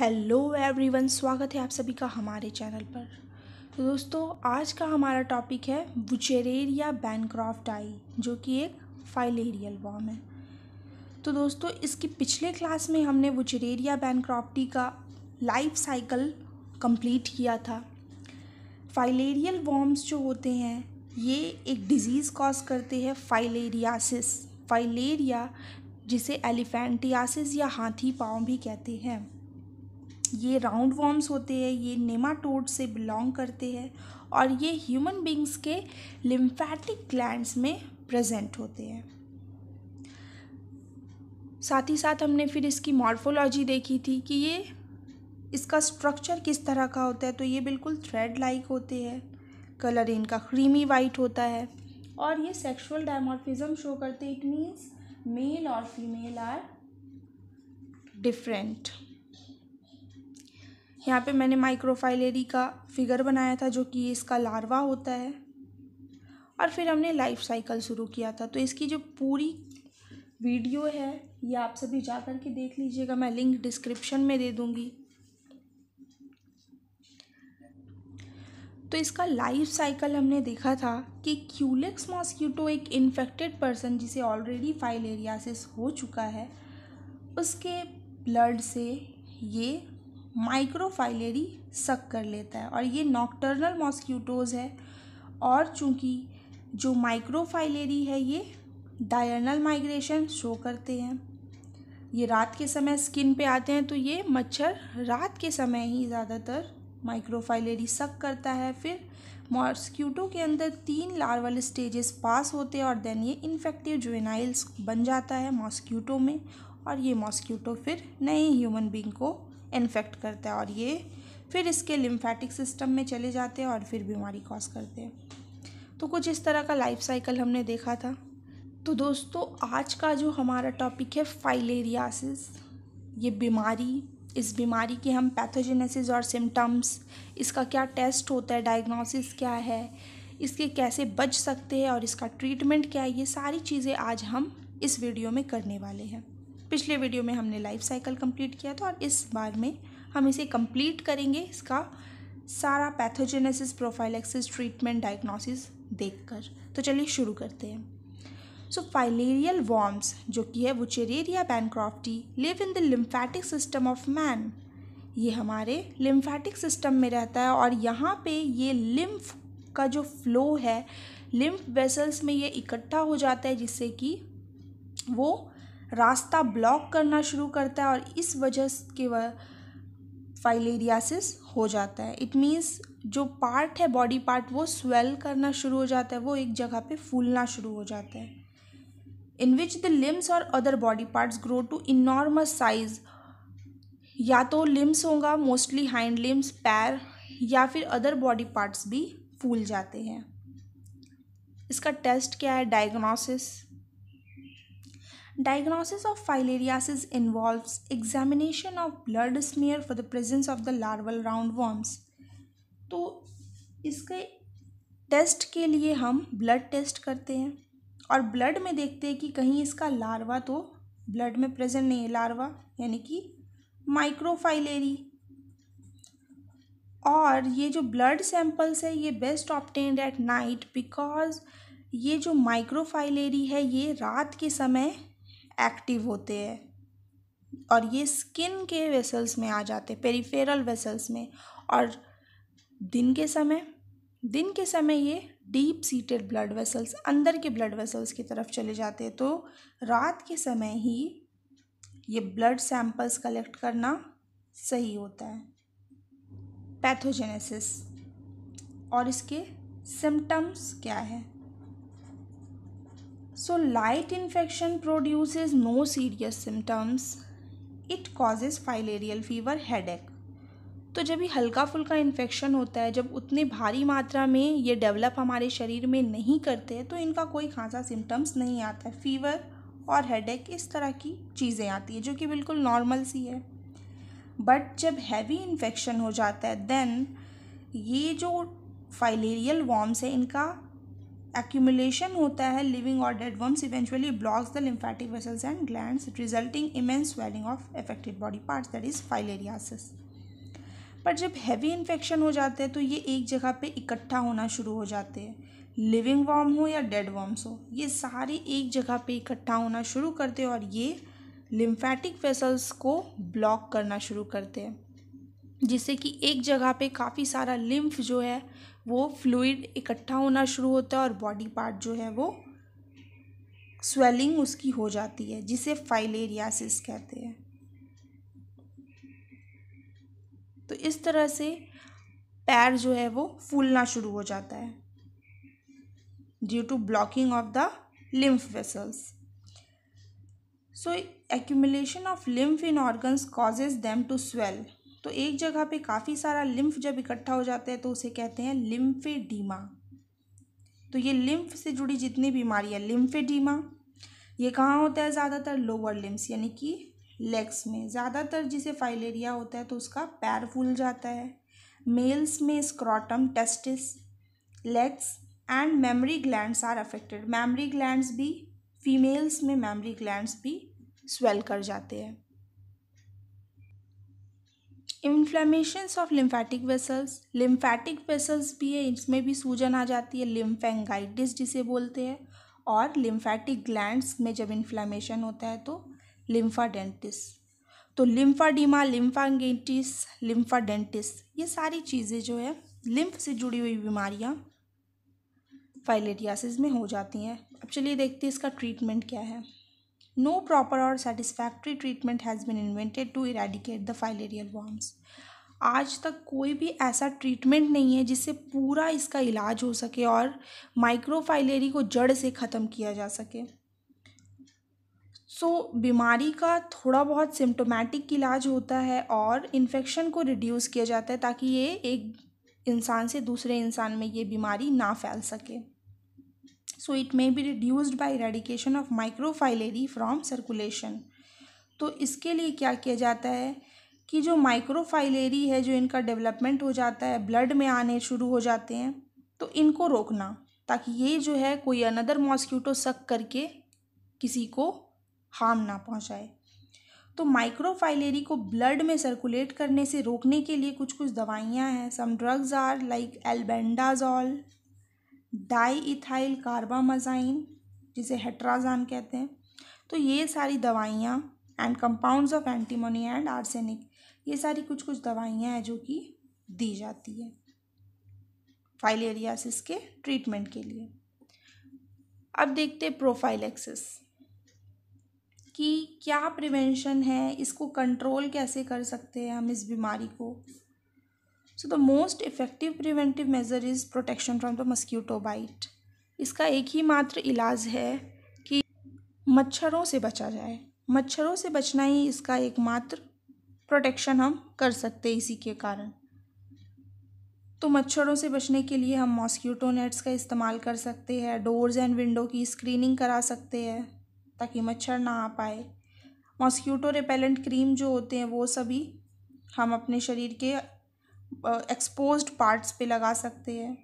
Hello everyone स्वागत है आप सभी का हमारे चैनल पर तो दोस्तों आज का हमारा टॉपिक है वुचेरेरिया बैनक्रॉफ्ट आई जो कि एक फाइलेरियल वॉर्म है तो दोस्तों इसकी पिछले क्लास में हमने वुचेरेरिया बैनक्रॉफ्टी का लाइफ साइकिल कंप्लीट किया था फाइलेरियल वॉर्म्स जो होते हैं ये एक डिज़ीज़ कॉज करते हैं फाइलेरियासिस फाइलेरिया जिसे एलिफेंटियासिस या हाथी पाँव भी कहते हैं ये राउंड वॉर्म्स होते हैं ये नेमाटोड से बिलोंग करते हैं और ये ह्यूमन बींग्स के लिम्फेटिक ग्लैंड्स में प्रेजेंट होते हैं साथ ही साथ हमने फिर इसकी मॉर्फोलॉजी देखी थी कि ये इसका स्ट्रक्चर किस तरह का होता है तो ये बिल्कुल थ्रेड लाइक होते हैं कलर इनका क्रीमी वाइट होता है और ये सेक्सुअल डायमॉर्फिज्म शो करते इट मीन्स मेल और फीमेल आर डिफरेंट यहाँ पे मैंने माइक्रोफाइलेरी का फिगर बनाया था जो कि इसका लार्वा होता है और फिर हमने लाइफ साइकिल शुरू किया था तो इसकी जो पूरी वीडियो है ये आप सभी जा कर के देख लीजिएगा मैं लिंक डिस्क्रिप्शन में दे दूँगी तो इसका लाइफ साइकिल हमने देखा था कि क्यूलेक्स मॉस्क्यूटो एक इन्फेक्टेड पर्सन जिसे ऑलरेडी फाइलेरियासिस हो चुका है उसके ब्लड से ये माइक्रोफाइलेरी सक कर लेता है और ये नॉक्टर्नल मॉस्क्यूटोज़ है और चूंकि जो माइक्रोफाइलेरी है ये डायर्नल माइग्रेशन शो करते हैं ये रात के समय स्किन पे आते हैं तो ये मच्छर रात के समय ही ज़्यादातर माइक्रोफाइलेरी सक करता है फिर मॉस्क्यूटो के अंदर तीन लार्वल स्टेजेस पास होते हैं और देन ये इन्फेक्टिव जुवेनाइल्स बन जाता है मॉस्क्यूटो में और ये मॉस्क्यूटो फिर नए ह्यूमन बींग को इन्फेक्ट करता है और ये फिर इसके लिम्फेटिक सिस्टम में चले जाते हैं और फिर बीमारी कॉज करते हैं तो कुछ इस तरह का लाइफ साइकिल हमने देखा था तो दोस्तों आज का जो हमारा टॉपिक है फाइलेरियासिस ये बीमारी इस बीमारी के हम पैथोजेनेसिस और सिम्टम्स इसका क्या टेस्ट होता है डायग्नोसिस क्या है इसके कैसे बच सकते हैं और इसका ट्रीटमेंट क्या है ये सारी चीज़ें आज हम इस वीडियो में करने वाले हैं पिछले वीडियो में हमने लाइफ साइकिल कंप्लीट किया था और इस बार में हम इसे कंप्लीट करेंगे इसका सारा पैथोजेनेसिस प्रोफाइलेक्सिस ट्रीटमेंट डायग्नोसिस देखकर तो चलिए शुरू करते हैं सो फाइलेरियल वॉर्म्स जो कि है Wuchereria bancrofti live in the lymphatic system of man ये हमारे लिम्फैटिक सिस्टम में रहता है और यहाँ पे ये लिम्फ का जो फ्लो है लिम्फ वेसल्स में ये इकट्ठा हो जाता है जिससे कि वो रास्ता ब्लॉक करना शुरू करता है और इस वजह के वह फाइलेरियासिस हो जाता है इट मीन्स जो पार्ट है बॉडी पार्ट वो स्वेल करना शुरू हो जाता है वो एक जगह पे फूलना शुरू हो जाता है इन विच द लिम्स और other body parts grow to enormous size या तो लिम्स होगा मोस्टली हाइंड लिम्स पैर या फिर अदर बॉडी पार्ट्स भी फूल जाते हैं इसका टेस्ट क्या है diagnosis Diagnosis of filariasis involves examination of blood smear for the presence of the larval roundworms. तो इसके टेस्ट के लिए हम ब्लड टेस्ट करते हैं और ब्लड में देखते हैं कि कहीं इसका लार्वा तो ब्लड में प्रेजेंट नहीं है लार्वा यानी कि माइक्रोफाइलेरी और ये जो ब्लड सैंपल्स है ये best obtained at night because ये जो माइक्रोफाइलेरी है ये रात के समय एक्टिव होते हैं और ये स्किन के वेसल्स में आ जाते हैं पेरीफेरल वेसल्स में और दिन के समय दिन के समय ये डीप सीटेड ब्लड वेसल्स अंदर के ब्लड वेसल्स की तरफ चले जाते हैं तो रात के समय ही ये ब्लड सैंपल्स कलेक्ट करना सही होता है पैथोजेनेसिस और इसके सिम्टम्स क्या है So light infection produces no serious symptoms. It causes filarial fever headache. तो जब भी हल्का फुल्का इन्फेक्शन होता है जब उतने भारी मात्रा में ये डेवलप हमारे शरीर में नहीं करते तो इनका कोई खासा सिम्टम्स नहीं आता है फीवर और हेडेक इस तरह की चीज़ें आती है जो कि बिल्कुल नॉर्मल सी है बट जब हैवी इन्फेक्शन हो जाता है देन ये जो फाइलेरियल वॉर्म्स है इनका accumulation hota hai living or dead worms eventually blocks the lymphatic vessels and glands resulting immense swelling of affected body parts that is filariasis पर जब हैवी इन्फेक्शन हो जाते हैं तो ये एक जगह पे इकट्ठा होना शुरू हो जाते हैं लिविंग वॉर्म हो या डेड वॉर्म्स हो ये सारे एक जगह पे इकट्ठा होना शुरू करते हैं और ये लिम्फेटिक वेसल्स को ब्लॉक करना शुरू करते हैं जिससे कि एक जगह पे काफ़ी सारा लिम्फ जो है वो फ्लूड इकट्ठा होना शुरू होता है और बॉडी पार्ट जो है वो स्वेलिंग उसकी हो जाती है जिसे फाइलेरियासिस कहते हैं तो इस तरह से पैर जो है वो फूलना शुरू हो जाता है due to blocking of the lymph vessels so accumulation of lymph in organs causes them to swell तो एक जगह पे काफ़ी सारा लिम्फ जब इकट्ठा हो जाता है तो उसे कहते हैं लिम्फेडीमा तो ये लिम्फ से जुड़ी जितनी बीमारियाँ लिम्फेडीमा ये कहाँ होता है ज़्यादातर लोअर लिम्स यानी कि लेग्स में ज़्यादातर जिसे फाइलेरिया होता है तो उसका पैर फूल जाता है मेल्स में scrotum testis legs and mammary glands are affected mammary glands भी फीमेल्स में मेमरी ग्लैंड्स भी स्वेल कर जाते हैं inflammations of lymphatic vessels lymphatic vessels भी है इसमें भी सूजन आ जाती है लिम्फेंगाइटिस जिसे बोलते हैं और लिम्फैटिक ग्लैंड्स में जब इन्फ्लेमेशन होता है तो लिम्फाडेंटिस तो लिम्फाडीमा लिम्फांगेटिस लिम्फाडेंटिस ये सारी चीज़ें जो है लिम्फ से जुड़ी हुई बीमारियाँ फाइलेटियासिस में हो जाती हैं अब चलिए देखते हैं इसका ट्रीटमेंट क्या है No proper or satisfactory treatment has been invented to eradicate the filarial worms. आज तक कोई भी ऐसा ट्रीटमेंट नहीं है जिससे पूरा इसका इलाज हो सके और माइक्रोफाइलेरी को जड़ से ख़त्म किया जा सके सो so, बीमारी का थोड़ा बहुत सिम्टोमेटिक इलाज होता है और इन्फेक्शन को रिड्यूस किया जाता है ताकि ये एक इंसान से दूसरे इंसान में ये बीमारी ना फैल सके so it may be reduced by eradication of microfilariae from circulation तो इसके लिए क्या किया जाता है कि जो माइक्रोफाइलेरी है जो इनका डेवलपमेंट हो जाता है ब्लड में आने शुरू हो जाते हैं तो इनको रोकना ताकि ये जो है कोई अनदर मॉस्क्यूटो सक करके किसी को हार्म ना पहुंचाए तो माइक्रोफाइलेरी को ब्लड में सर्कुलेट करने से रोकने के लिए कुछ कुछ दवाइयाँ हैं some drugs are like albendazole diethylcarbamazine जिसे हेट्राजान कहते हैं तो ये सारी दवाइयाँ and compounds of antimony and arsenic ये सारी कुछ कुछ दवाइयाँ हैं जो कि दी जाती है फाइलेरियासिस के ट्रीटमेंट के लिए अब देखते हैं प्रोफाइलेक्सिस कि क्या प्रिवेंशन है इसको कंट्रोल कैसे कर सकते हैं हम इस बीमारी को so the most effective preventive measure is protection from the mosquito bite इसका एक ही मात्र इलाज है कि मच्छरों से बचा जाए मच्छरों से बचना ही इसका एकमात्र प्रोटेक्शन हम कर सकते इसी के कारण तो मच्छरों से बचने के लिए हम मॉस्क्यूटो नेट्स का इस्तेमाल कर सकते हैं डोर्स एंड विंडो की स्क्रीनिंग करा सकते हैं ताकि मच्छर ना आ पाए मॉस्क्यूटो रिपेलेंट क्रीम जो होते हैं वो सभी हम अपने शरीर के एक्सपोज पार्ट्स पे लगा सकते हैं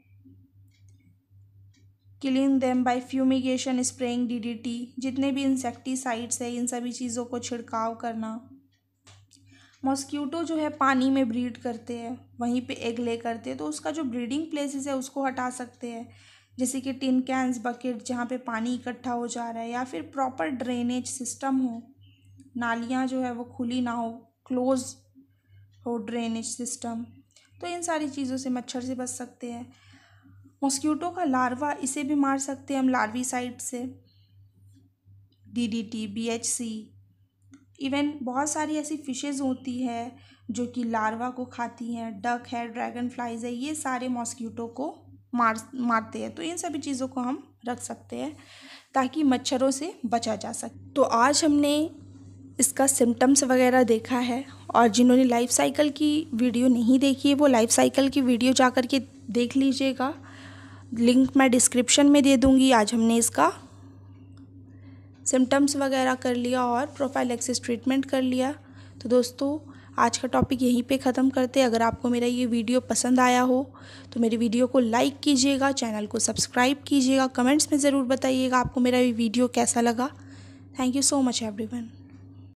clean them by fumigation spraying DDT जितने भी इंसेक्टिसाइड्स है इन सभी चीज़ों को छिड़काव करना मॉस्क्यूटो जो है पानी में ब्रीड करते हैं वहीं पे एग ले करते हैं तो उसका जो ब्रीडिंग प्लेसेस है उसको हटा सकते हैं जैसे कि टिन कैंस बकेट जहाँ पे पानी इकट्ठा हो जा रहा है या फिर प्रॉपर ड्रेनेज सिस्टम हो नालियाँ जो है वो खुली ना हो क्लोज हो ड्रेनेज सिस्टम तो इन सारी चीज़ों से मच्छर से बच सकते हैं मॉस्क्यूटो का लार्वा इसे भी मार सकते हैं हम लार्वी साइड से D D T B H C even बहुत सारी ऐसी फिशेज़ होती है जो कि लार्वा को खाती हैं डक है ड्रैगन फ्लाइज है ये सारे मॉस्क्यूटो को मार मारते हैं तो इन सभी चीज़ों को हम रख सकते हैं ताकि मच्छरों से बचा जा सके तो आज हमने इसका सिम्टम्स वगैरह देखा है और जिन्होंने लाइफ साइकिल की वीडियो नहीं देखी है वो लाइफ साइकिल की वीडियो जा कर के देख लीजिएगा लिंक मैं डिस्क्रिप्शन में दे दूँगी आज हमने इसका सिम्टम्स वगैरह कर लिया और प्रोफाइल एक्सेस ट्रीटमेंट कर लिया तो दोस्तों आज का टॉपिक यहीं पे ख़त्म करते अगर आपको मेरा ये वीडियो पसंद आया हो तो मेरी वीडियो को लाइक कीजिएगा चैनल को सब्सक्राइब कीजिएगा कमेंट्स में ज़रूर बताइएगा आपको मेरा ये वीडियो कैसा लगा thank you so much everyone